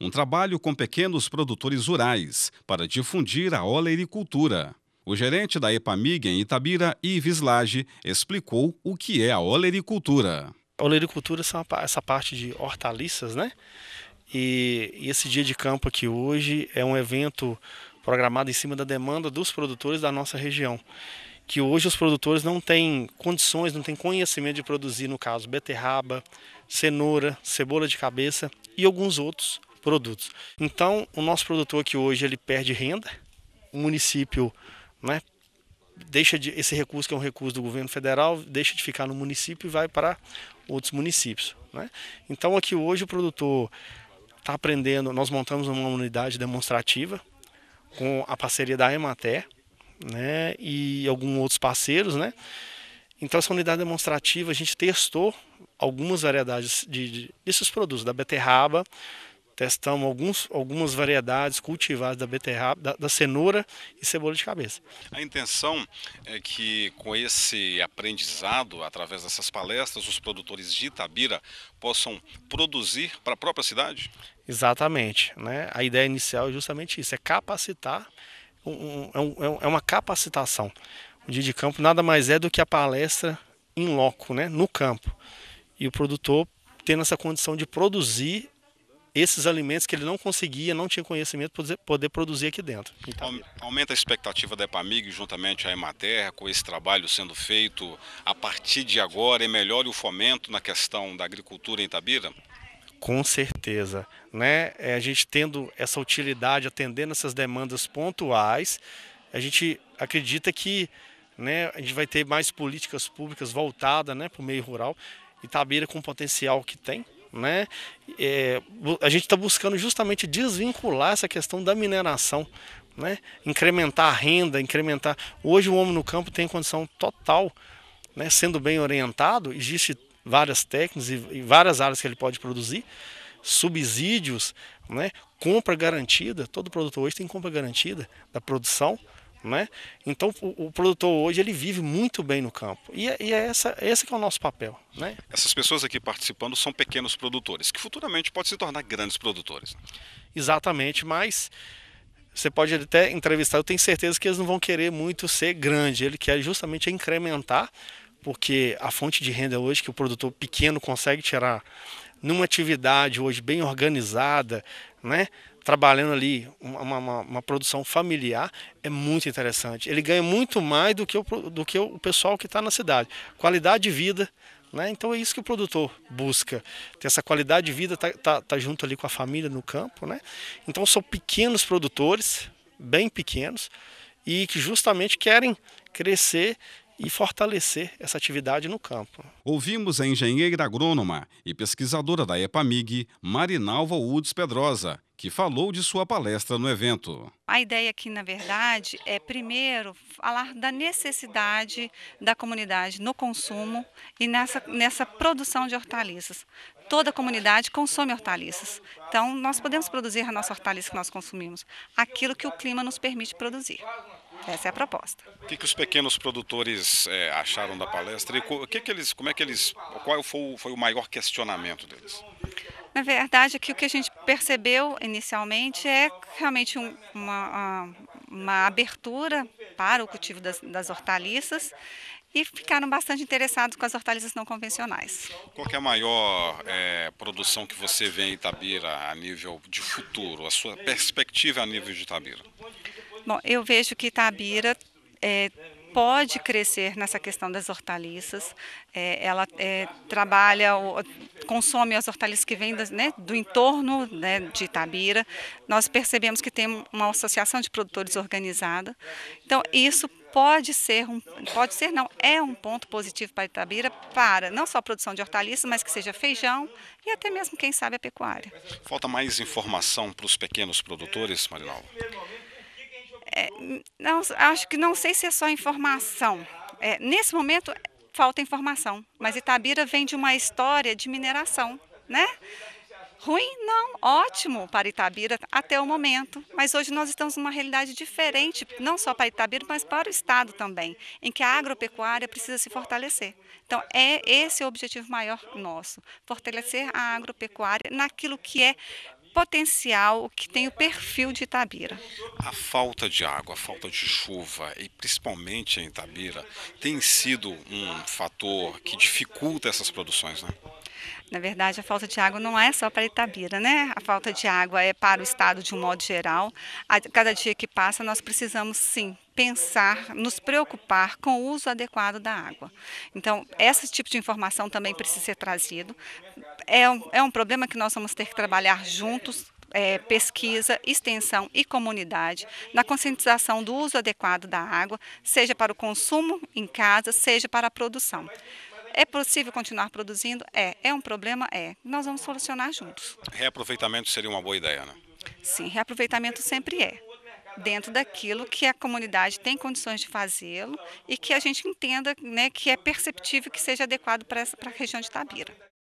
um trabalho com pequenos produtores rurais para difundir a olericultura. O gerente da EPAMIG em Itabira, Ives Lage, explicou o que é a olericultura. A olericultura é essa parte de hortaliças, né? E, esse dia de campo aqui hoje é um evento programado em cima da demanda dos produtores da nossa região que hoje os produtores não têm condições, não têm conhecimento de produzir, no caso, beterraba, cenoura, cebola de cabeça e alguns outros produtos. Então, o nosso produtor aqui hoje ele perde renda, o município né, deixa de, esse recurso, que é um recurso do governo federal, deixa de ficar no município e vai para outros municípios. Né? Então, aqui hoje o produtor está aprendendo, nós montamos uma unidade demonstrativa com a parceria da Emater né, e alguns outros parceiros. Né? Então, essa unidade demonstrativa, a gente testou algumas variedades de, de, desses produtos, da beterraba, Testamos alguns, algumas variedades cultivadas da beterraba, da, da cenoura e cebola de cabeça. A intenção é que com esse aprendizado, através dessas palestras, os produtores de Itabira possam produzir para a própria cidade? Exatamente. Né? A ideia inicial é justamente isso, é capacitar, um, um, é, é, é uma capacitação. O dia de campo nada mais é do que a palestra em loco, né? no campo. E o produtor tendo essa condição de produzir esses alimentos que ele não conseguia, não tinha conhecimento para poder produzir aqui dentro. Então, Aumenta a expectativa da EPAMIG juntamente à Ematerra, com esse trabalho sendo feito a partir de agora e melhore o fomento na questão da agricultura em Itabira? Com certeza. Né? É, a gente tendo essa utilidade, atendendo essas demandas pontuais, a gente acredita que né, a gente vai ter mais políticas públicas voltadas né, para o meio rural. Itabira com o potencial que tem, né? É, a gente está buscando justamente desvincular essa questão da mineração, né? Incrementar a renda, incrementar. Hoje o homem no campo tem condição total, né? Sendo bem orientado, existe várias técnicas e várias áreas que ele pode produzir, subsídios, né? Compra garantida. Todo produtor hoje tem compra garantida da produção. Né? Então o, o, produtor hoje ele vive muito bem no campo e, é, e é essa, esse que é o nosso papel. Né? Essas pessoas aqui participando são pequenos produtores que futuramente podem se tornar grandes produtores. Exatamente, mas você pode até entrevistar, eu tenho certeza que eles não vão querer muito ser grande, ele quer justamente é incrementar, porque a fonte de renda hoje que o produtor pequeno consegue tirar numa atividade hoje bem organizada, né? trabalhando ali uma, uma, uma, produção familiar é muito interessante. Ele ganha muito mais do que o, do que o pessoal que está na cidade. Qualidade de vida. Né? Então é isso que o produtor busca. Ter essa qualidade de vida, tá, tá, tá junto ali com a família no campo. Né? Então são pequenos produtores, bem pequenos, e que justamente querem crescer e fortalecer essa atividade no campo. Ouvimos a engenheira agrônoma e pesquisadora da EPAMIG, Marinalva Woods Pedrosa, que falou de sua palestra no evento. A ideia aqui, na verdade, é primeiro falar da necessidade da comunidade no consumo e nessa, nessa produção de hortaliças. Toda a comunidade consome hortaliças. Então, nós podemos produzir a nossa hortaliça que nós consumimos, aquilo que o clima nos permite produzir. Essa é a proposta. O que, que os pequenos produtores é, acharam da palestra e o que, que eles, como é que eles, qual foi, foi o maior questionamento deles? Na verdade, o que a gente percebeu inicialmente é realmente um, uma, uma abertura para o cultivo das, das hortaliças e ficaram bastante interessados com as hortaliças não convencionais. Qual é a maior é, produção que você vê em Itabira a nível de futuro, a sua perspectiva a nível de Itabira? Bom, eu vejo que Itabira é, pode crescer nessa questão das hortaliças. É, ela é, trabalha, consome as hortaliças que vêm né, do entorno né, de Itabira. Nós percebemos que tem uma associação de produtores organizada. Então, isso pode ser um pode ser não é um ponto positivo para Itabira para não só a produção de hortaliças mas que seja feijão e até mesmo quem sabe a pecuária falta mais informação para os pequenos produtores Marinalva é, não, acho que não sei se é só informação. É, nesse momento falta informação, mas Itabira vem de uma história de mineração, né? Ruim? Não, ótimo para Itabira até o momento. Mas hoje nós estamos numa realidade diferente, não só para Itabira, mas para o Estado também, em que a agropecuária precisa se fortalecer. Então, é esse o objetivo maior nosso: fortalecer a agropecuária naquilo que é potencial, o que tem o perfil de Itabira. A falta de água, a falta de chuva, e principalmente em Itabira, tem sido um fator que dificulta essas produções, né? Na verdade, a falta de água não é só para Itabira, né? A falta de água é para o estado de um modo geral. A cada dia que passa, nós precisamos sim pensar, nos preocupar com o uso adequado da água. Então, esse tipo de informação também precisa ser trazido é um, é um problema que nós vamos ter que trabalhar juntos é, pesquisa, extensão e comunidade, na conscientização do uso adequado da água, seja para o consumo em casa, seja para a produção. É possível continuar produzindo? É. É um problema? É. Nós vamos solucionar juntos. Reaproveitamento seria uma boa ideia, né? Sim, reaproveitamento sempre é. Dentro daquilo que a comunidade tem condições de fazê-lo e que a gente entenda né, que é perceptível que seja adequado para, essa, para a região de Tabira.